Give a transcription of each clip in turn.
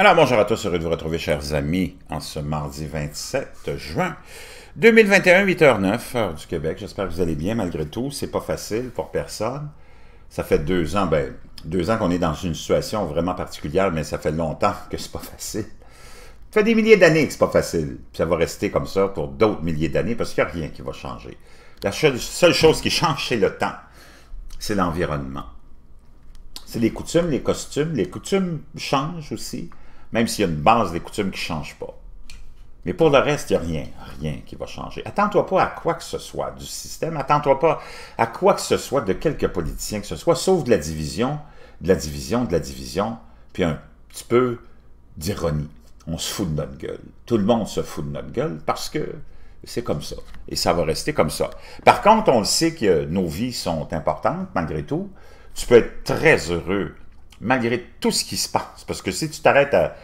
Alors bonjour à tous, heureux de vous retrouver chers amis en ce mardi 27 juin 2021, 8h09, heure du Québec. J'espère que vous allez bien malgré tout. C'est pas facile pour personne. Ça fait deux ans, ben, deux ans qu'on est dans une situation vraiment particulière, mais ça fait longtemps que c'est pas facile. Ça fait des milliers d'années que c'est pas facile. Puis ça va rester comme ça pour d'autres milliers d'années parce qu'il n'y a rien qui va changer. La seule chose qui change, c'est le temps. C'est l'environnement. C'est les coutumes, les costumes. Les coutumes changent aussi même s'il y a une base des coutumes qui ne change pas. Mais pour le reste, il n'y a rien, rien qui va changer. Attends-toi pas à quoi que ce soit du système, attends-toi pas à quoi que ce soit de quelques politiciens que ce soit, sauf de la division, de la division, de la division, puis un petit peu d'ironie. On se fout de notre gueule. Tout le monde se fout de notre gueule parce que c'est comme ça. Et ça va rester comme ça. Par contre, on le sait que nos vies sont importantes, malgré tout. Tu peux être très heureux malgré tout ce qui se passe. Parce que si tu t'arrêtes à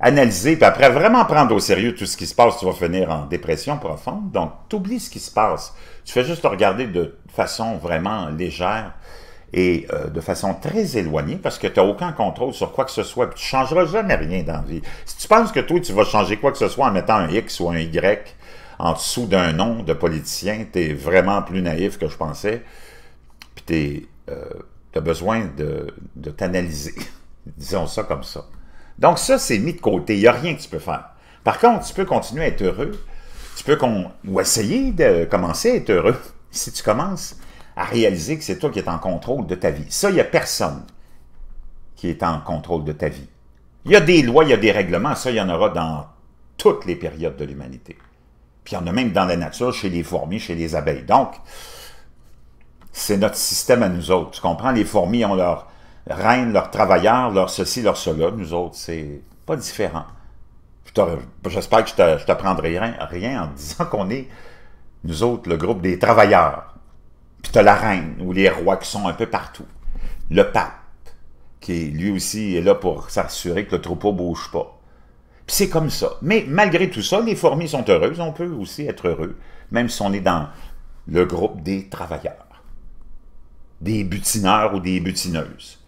analyser, puis après vraiment prendre au sérieux tout ce qui se passe, tu vas finir en dépression profonde. Donc, tu oublies ce qui se passe. Tu fais juste regarder de façon vraiment légère et euh, de façon très éloignée parce que tu n'as aucun contrôle sur quoi que ce soit. Puis tu changeras jamais rien dans la vie. Si tu penses que toi, tu vas changer quoi que ce soit en mettant un X ou un Y en dessous d'un nom de politicien, tu es vraiment plus naïf que je pensais. Puis tu es... Euh, tu as besoin de, t'analyser. Disons ça comme ça. Donc ça, c'est mis de côté. Il n'y a rien que tu peux faire. Par contre, tu peux continuer à être heureux. Tu peux qu'on ou essayer de commencer à être heureux si tu commences à réaliser que c'est toi qui es en contrôle de ta vie. Ça, il n'y a personne qui est en contrôle de ta vie. Il y a des lois, il y a des règlements. Ça, il y en aura dans toutes les périodes de l'humanité. Puis il y en a même dans la nature, chez les fourmis, chez les abeilles. Donc, c'est notre système à nous autres. Tu comprends? Les fourmis ont leur reine, leurs travailleurs, leur ceci, leur cela. Nous autres, c'est pas différent. J'espère que je t'apprendrai rien, rien en disant qu'on est, nous autres, le groupe des travailleurs. Puis as la reine ou les rois qui sont un peu partout. Le pape, qui lui aussi est là pour s'assurer que le troupeau bouge pas. Puis c'est comme ça. Mais malgré tout ça, les fourmis sont heureuses. On peut aussi être heureux, même si on est dans le groupe des travailleurs des butineurs ou des butineuses.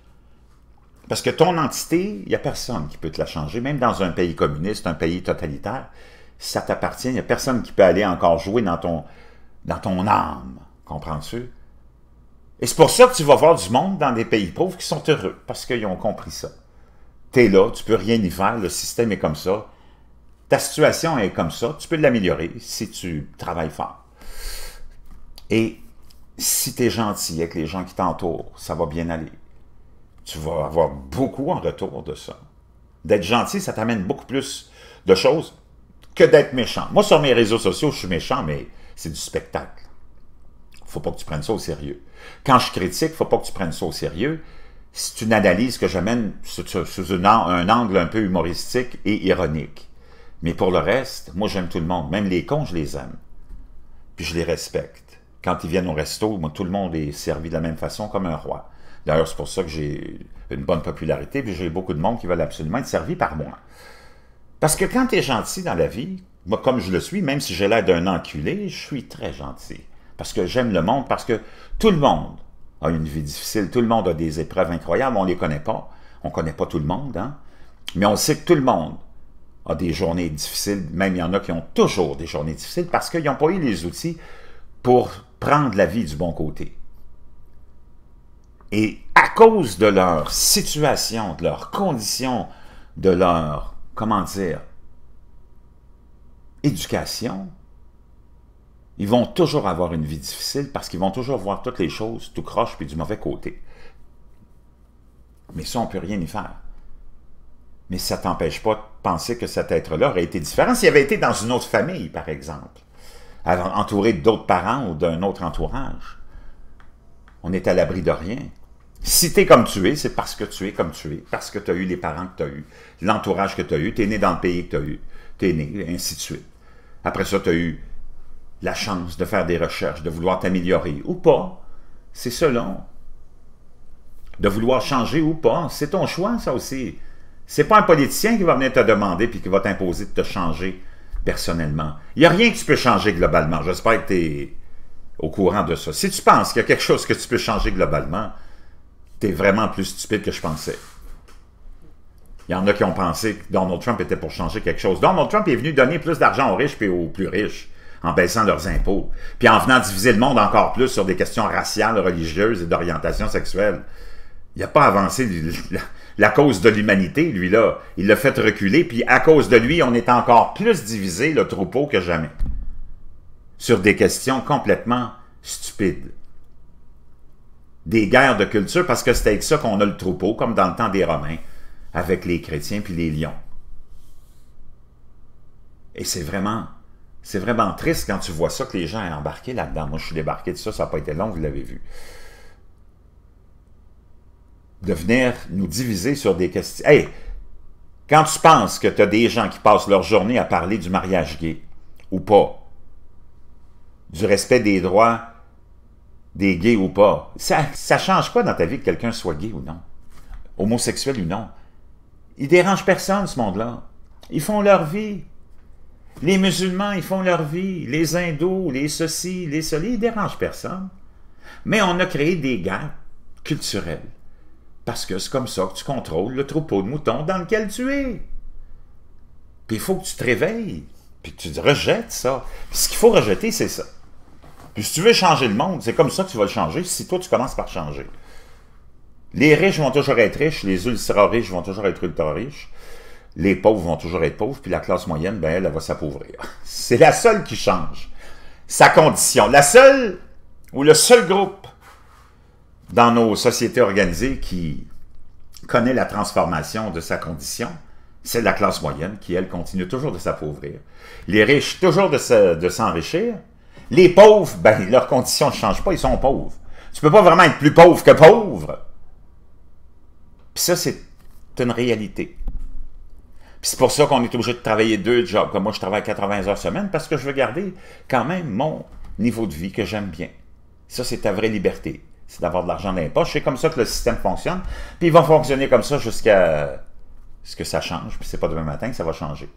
Parce que ton entité, il n'y a personne qui peut te la changer, même dans un pays communiste, un pays totalitaire, ça t'appartient, il n'y a personne qui peut aller encore jouer dans ton, dans ton âme, comprends-tu? Et c'est pour ça que tu vas voir du monde dans des pays pauvres qui sont heureux, parce qu'ils ont compris ça. Tu es là, tu peux rien y faire, le système est comme ça, ta situation est comme ça, tu peux l'améliorer si tu travailles fort. Et si tu es gentil avec les gens qui t'entourent, ça va bien aller. Tu vas avoir beaucoup en retour de ça. D'être gentil, ça t'amène beaucoup plus de choses que d'être méchant. Moi, sur mes réseaux sociaux, je suis méchant, mais c'est du spectacle. Faut pas que tu prennes ça au sérieux. Quand je critique, faut pas que tu prennes ça au sérieux. C'est une analyse que j'amène sous un angle un peu humoristique et ironique. Mais pour le reste, moi, j'aime tout le monde. Même les cons, je les aime. Puis je les respecte quand ils viennent au resto, moi, tout le monde est servi de la même façon comme un roi. D'ailleurs, c'est pour ça que j'ai une bonne popularité, puis j'ai beaucoup de monde qui veulent absolument être servi par moi. Parce que quand tu es gentil dans la vie, moi, comme je le suis, même si j'ai l'air d'un enculé, je suis très gentil. Parce que j'aime le monde, parce que tout le monde a une vie difficile, tout le monde a des épreuves incroyables, on ne les connaît pas. On ne connaît pas tout le monde, hein? Mais on sait que tout le monde a des journées difficiles, même il y en a qui ont toujours des journées difficiles parce qu'ils n'ont pas eu les outils pour prendre la vie du bon côté. Et à cause de leur situation, de leur condition, de leur, comment dire, éducation, ils vont toujours avoir une vie difficile parce qu'ils vont toujours voir toutes les choses tout croche puis du mauvais côté. Mais ça, on ne peut rien y faire. Mais ça ne t'empêche pas de penser que cet être-là aurait été différent s'il avait été dans une autre famille, par exemple entouré d'autres parents ou d'un autre entourage. On est à l'abri de rien. Si tu es comme tu es, c'est parce que tu es comme tu es, parce que tu as eu les parents que tu as eu, l'entourage que tu as eu, tu es né dans le pays que tu as eu, tu es né, et ainsi de suite. Après ça, tu as eu la chance de faire des recherches, de vouloir t'améliorer ou pas. C'est selon. De vouloir changer ou pas, c'est ton choix, ça aussi. C'est pas un politicien qui va venir te demander puis qui va t'imposer de te changer personnellement. Il n'y a rien que tu peux changer globalement. J'espère que tu es au courant de ça. Si tu penses qu'il y a quelque chose que tu peux changer globalement, tu es vraiment plus stupide que je pensais. Il y en a qui ont pensé que Donald Trump était pour changer quelque chose. Donald Trump est venu donner plus d'argent aux riches et aux plus riches en baissant leurs impôts, puis en venant diviser le monde encore plus sur des questions raciales, religieuses et d'orientation sexuelle il n'a pas avancé la, cause de l'humanité, lui-là. Il l'a fait reculer, puis à cause de lui, on est encore plus divisé, le troupeau, que jamais. Sur des questions complètement stupides. Des guerres de culture, parce que c'est avec ça qu'on a le troupeau, comme dans le temps des Romains, avec les chrétiens puis les lions. Et c'est vraiment, c'est vraiment triste quand tu vois ça, que les gens aient embarqué là-dedans. Moi, je suis débarqué de ça, ça n'a pas été long, vous l'avez vu de venir nous diviser sur des questions. Hey, quand tu penses que tu as des gens qui passent leur journée à parler du mariage gay, ou pas, du respect des droits des gays ou pas, ça change quoi dans ta vie que quelqu'un soit gay ou non, homosexuel ou non. Ils dérangent personne, ce monde-là. Ils font leur vie. Les musulmans, ils font leur vie. Les hindous, les ceci, les cela, ils dérangent personne. Mais on a créé des gaps culturels. Parce que c'est comme ça que tu contrôles le troupeau de moutons dans lequel tu es. Puis il faut que tu te réveilles. Puis tu te rejettes ça. Puis ce qu'il faut rejeter, c'est ça. Puis si tu veux changer le monde, c'est comme ça que tu vas le changer si toi tu commences par changer. Les riches vont toujours être riches, les ultra-riches vont toujours être ultra-riches, les pauvres vont toujours être pauvres, puis la classe moyenne, ben elle va s'appauvrir. C'est la seule qui change. Sa condition. La seule ou le seul groupe dans nos sociétés organisées qui connaît la transformation de sa condition, c'est la classe moyenne qui, elle, continue toujours de s'appauvrir. Les riches, toujours de s'enrichir. les pauvres, ben, leurs conditions ne changent pas, ils sont pauvres. Tu peux pas vraiment être plus pauvre que pauvre. Puis ça, c'est une réalité. Puis c'est pour ça qu'on est obligé de travailler deux jobs. Comme moi, je travaille 80 heures semaine parce que je veux garder quand même mon niveau de vie que j'aime bien. Ça, c'est ta vraie liberté c'est d'avoir de l'argent dans les poches. C'est comme ça que le système fonctionne. Puis ils vont fonctionner comme ça jusqu'à ce que ça change. Puis c'est pas demain matin que ça va changer.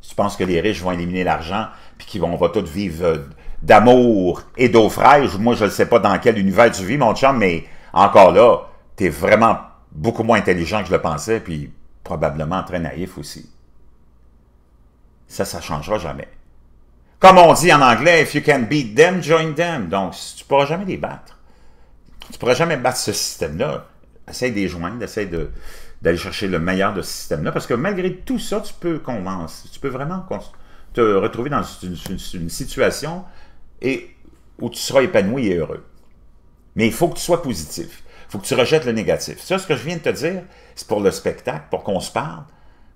tu penses que les riches vont éliminer l'argent, puis qu'on va tous vivre euh, d'amour et d'eau fraîche, moi je ne sais pas dans quel univers tu vis, mon chum, mais encore là, tu es vraiment beaucoup moins intelligent que je le pensais, puis probablement très naïf aussi. Ça, ça ne changera jamais. Comme on dit en anglais, if you can beat them, join them. Donc, tu ne pourras jamais les battre. Tu pourras jamais battre ce système-là. Essaye d'y joindre, essaye d'aller chercher le meilleur de ce système-là, parce que malgré tout ça, tu peux convaincre, tu peux vraiment te retrouver dans une, situation et, où tu seras épanoui et heureux. Mais il faut que tu sois positif. Il faut que tu rejettes le négatif. Ça, ce que je viens de te dire, c'est pour le spectacle, pour qu'on se parle,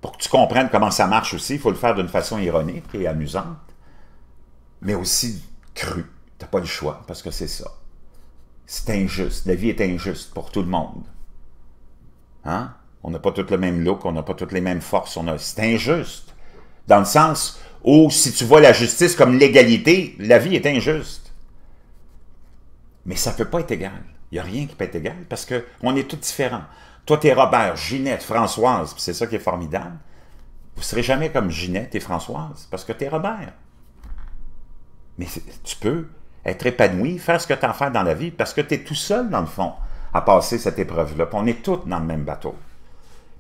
pour que tu comprennes comment ça marche aussi. Il faut le faire d'une façon ironique et amusante, mais aussi crue. Tu n'as pas le choix, parce que c'est ça c'est injuste. La vie est injuste pour tout le monde. Hein? On n'a pas tous le même look, on n'a pas toutes les mêmes forces. On a... C'est injuste. Dans le sens où, si tu vois la justice comme l'égalité, la vie est injuste. Mais ça ne peut pas être égal. Il n'y a rien qui peut être égal parce qu'on est tous différents. Toi, tu es Robert, Ginette, Françoise, c'est ça qui est formidable. Vous ne serez jamais comme Ginette et Françoise parce que tu es Robert. Mais tu peux être épanoui, faire ce que tu as à faire dans la vie, parce que tu es tout seul, dans le fond, à passer cette épreuve-là. on est tous dans le même bateau.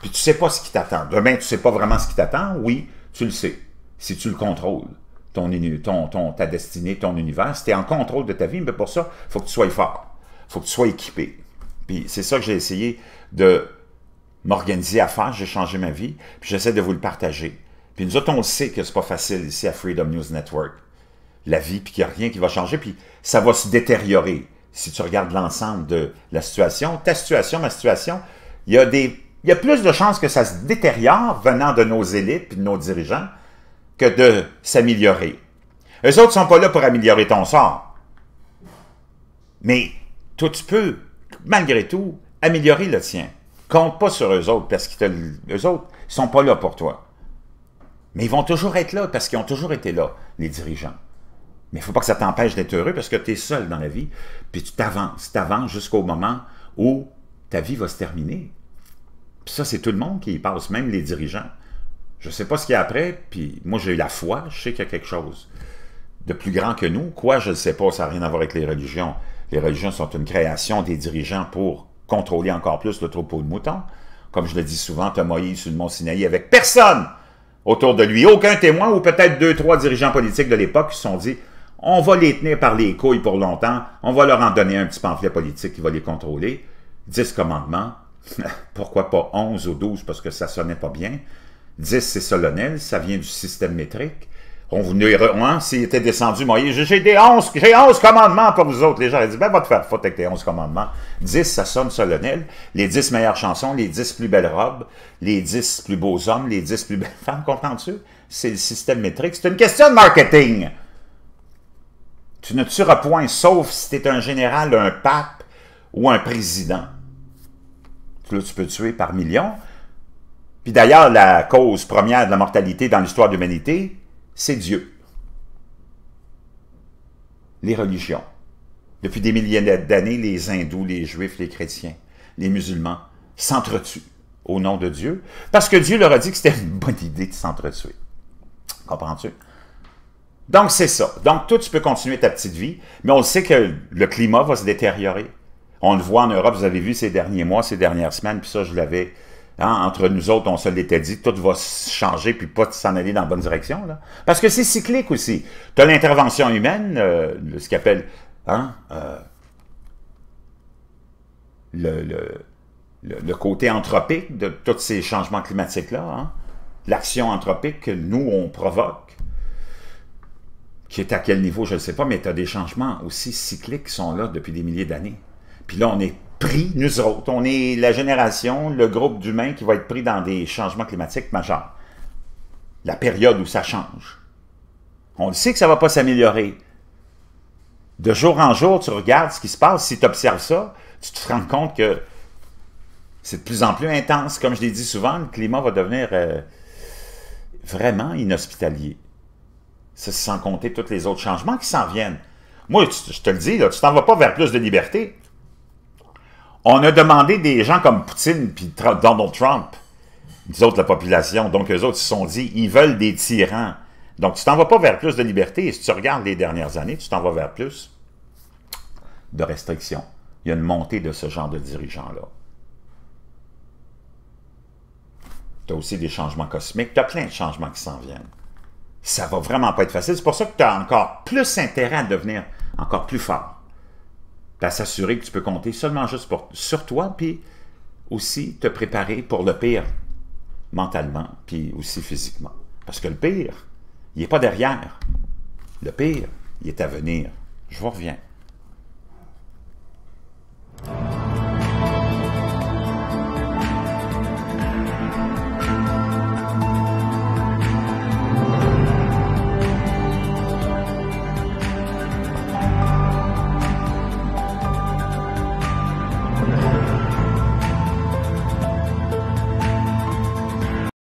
Puis tu sais pas ce qui t'attend. Demain, tu ne sais pas vraiment ce qui t'attend. Oui, tu le sais. Si tu le contrôles, ton, ton, ta destinée, ton univers, tu es en contrôle de ta vie, mais pour ça, il faut que tu sois fort. faut que tu sois équipé. Puis c'est ça que j'ai essayé de m'organiser à faire. J'ai changé ma vie, puis j'essaie de vous le partager. Puis nous autres, on sait que n'est pas facile ici à Freedom News Network la vie, puis qu'il n'y a rien qui va changer, puis ça va se détériorer. Si tu regardes l'ensemble de la situation, ta situation, ma situation, il y a des il y a plus de chances que ça se détériore venant de nos élites et de nos dirigeants que de s'améliorer. Les autres ne sont pas là pour améliorer ton sort. Mais toi, tu peux, malgré tout, améliorer le tien. Compte pas sur eux autres parce qu'ils les autres ne sont pas là pour toi. Mais ils vont toujours être là parce qu'ils ont toujours été là, les dirigeants. Mais il ne faut pas que ça t'empêche d'être heureux parce que tu es seul dans la vie. Puis tu t'avances, tu t'avances jusqu'au moment où ta vie va se terminer. Puis ça, c'est tout le monde qui y passe, même les dirigeants. Je ne sais pas ce qu'il y a après, puis moi j'ai eu la foi, je sais qu'il y a quelque chose de plus grand que nous. Quoi, je ne sais pas, ça n'a rien à voir avec les religions. Les religions sont une création des dirigeants pour contrôler encore plus le troupeau de moutons. Comme je le dis souvent, Thomas Moïse sur le mont Sinaï avec personne autour de lui, aucun témoin ou peut-être deux, trois dirigeants politiques de l'époque qui se sont dit on va les tenir par les couilles pour longtemps, on va leur en donner un petit pamphlet politique qui va les contrôler. 10 commandements, pourquoi pas 11 ou 12 parce que ça sonnait pas bien. 10, c'est solennel, ça vient du système métrique. On venait, hein, s'il était descendu, moi, j'ai des 11, j'ai 11 commandements pour vous autres. Les gens, ils disent, ben, va te faire faute avec tes 11 commandements. 10, ça sonne solennel. Les 10 meilleures chansons, les 10 plus belles robes, les 10 plus beaux hommes, les 10 plus belles femmes, comprends-tu? C'est le système métrique. C'est une question de marketing. Tu ne tueras point, sauf si tu es un général, un pape ou un président. Là, tu peux tuer par millions. Puis d'ailleurs, la cause première de la mortalité dans l'histoire de l'humanité, c'est Dieu. Les religions. Depuis des milliers d'années, les hindous, les juifs, les chrétiens, les musulmans s'entretuent au nom de Dieu, parce que Dieu leur a dit que c'était une bonne idée de s'entretuer. Comprends-tu? Donc, c'est ça. Donc, tout, tu peux continuer ta petite vie, mais on sait que le climat va se détériorer. On le voit en Europe, vous avez vu ces derniers mois, ces dernières semaines, puis ça, je l'avais... Hein, entre nous autres, on se l'était dit, tout va changer puis pas s'en aller dans la bonne direction. Parce que c'est cyclique aussi. Tu as l'intervention humaine, euh, ce qu'on appelle hein, euh, le, le, côté anthropique de tous ces changements climatiques-là. Hein. L'action anthropique que nous, on provoque qui est à quel niveau, je ne sais pas, mais tu as des changements aussi cycliques qui sont là depuis des milliers d'années. Puis là, on est pris, nous autres, on est la génération, le groupe d'humains qui va être pris dans des changements climatiques majeurs. La période où ça change. On sait que ça ne va pas s'améliorer. De jour en jour, tu regardes ce qui se passe, si tu observes ça, tu te rends compte que c'est de plus en plus intense. Comme je l'ai dit souvent, le climat va devenir euh, vraiment inhospitalier. C'est sans compter tous les autres changements qui s'en viennent. Moi, je te le dis, là, tu t'en vas pas vers plus de liberté. On a demandé des gens comme Poutine puis Donald Trump, les autres, la population, donc eux autres, se sont dit, ils veulent des tyrans. Donc, tu t'en vas pas vers plus de liberté. Et si tu regardes les dernières années, tu t'en vas vers plus de restrictions. Il y a une montée de ce genre de dirigeants-là. Tu as aussi des changements cosmiques. Tu as plein de changements qui s'en viennent ça va vraiment pas être facile. C'est pour ça que tu as encore plus intérêt à devenir encore plus fort. à s'assurer que tu peux compter seulement juste sur toi, puis aussi te préparer pour le pire mentalement, puis aussi physiquement. Parce que le pire, il n'est pas derrière. Le pire, il est à venir. Je vous reviens.